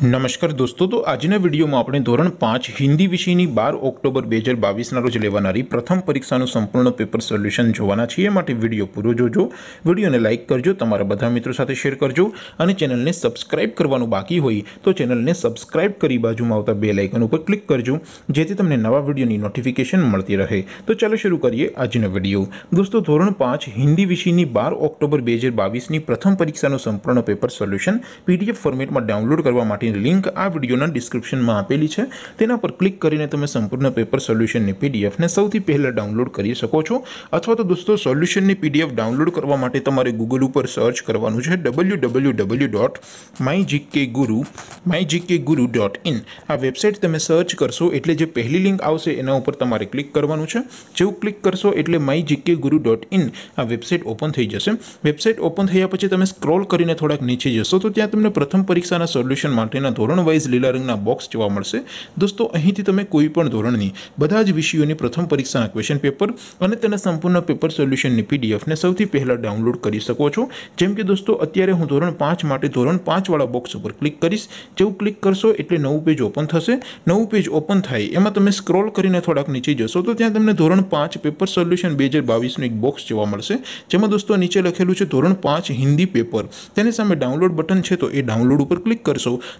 नमस्कार दोस्तों तो आज ने वीडियो म अपने ધોરણ 5 હિન્દી વિષયની 12 ઓક્ટોબર 2022 ના રોજ લેવાણારી પ્રથમ પરીક્ષાનો સંપૂર્ણ પેપર સોલ્યુશન જોવાના છે માટે વિડિયો પૂરો જોજો વિડિયોને લાઈક કરજો તમારા બધા મિત્રો સાથે શેર કરજો અને ચેનલને સબ્સ્ક્રાઇબ કરવાનું બાકી હોય તો ચેનલને સબ્સ્ક્રાઇબ કરી બાજુમાં આવતા બેલ આઇકન ઉપર ક્લિક કરજો જેથી તમને નવા વિડિયોની નોટિફિકેશન મળતી રહે તો ચાલો શરુ કરીએ આજનો વિડિયો दोस्तों ધોરણ 5 હિન્દી વિષયની 12 ઓક્ટોબર 2022 ની પ્રથમ પરીક્ષાનો સંપૂર્ણ પેપર સોલ્યુશન પીડીએફ ફોર્મેટમાં ડાઉનલોડ કરવા માટે ની લિંક આ વિડિયોના ડિસ્ક્રિપ્શનમાં આપેલી છે તેના પર ક્લિક કરીને તમે સંપૂર્ણ પેપર સોલ્યુશન ની પીડીએફ ને સૌથી પહેલા ડાઉનલોડ કરી શકો છો અથવા તો દોસ્તો સોલ્યુશન ની પીડીએફ ડાઉનલોડ કરવા માટે તમારે Google ઉપર સર્ચ કરવાનું છે www.mygkguru mygkguru.in આ વેબસાઈટ તમે સર્ચ કરશો એટલે જે પહેલી લિંક આવશે તેના ઉપર તમારે ક્લિક કરવાનું છે જેઉ ક્લિક કરશો એટલે mygkguru.in આ વેબસાઈટ ઓપન થઈ જશે વેબસાઈટ ઓપન થઈયા પછી તમે સ્ક્રોલ કરીને થોડાક નીચે જશો તો ત્યાં તમને પ્રથમ પરીક્ષાના સોલ્યુશનમાં ના ધોરણ વાઈસ લીલારું ના બોક્સ જોવા મળશે દોસ્તો અહીંથી તમે કોઈપણ ધોરણની બધા જ વિષયોની પ્રથમ પરીક્ષાના ક્વેશ્ચન પેપર અને તેના સંપૂર્ણ પેપર સોલ્યુશનની પીડીએફ ને સૌથી પહેલા ડાઉનલોડ કરી શકો છો જેમ કે દોસ્તો અત્યારે હું ધોરણ 5 માટે ધોરણ 5 વાળા બોક્સ ઉપર ક્લિક કરશો જેઉ ક્લિક કરશો એટલે નવું પેજ ઓપન થશે નવું પેજ ઓપન થાય એમાં તમે સ્ક્રોલ કરીને થોડક નીચે જશો તો ત્યાં તમને ધોરણ 5 પેપર સોલ્યુશન 2022 નો એક બોક્સ જોવા મળશે જેમાં દોસ્તો નીચે લખેલું છે ધોરણ 5 હિન્દી પેપર તેની સામે ડાઉનલોડ બટન છે તો એ ડાઉનલોડ ઉપર ક્લિક કરશો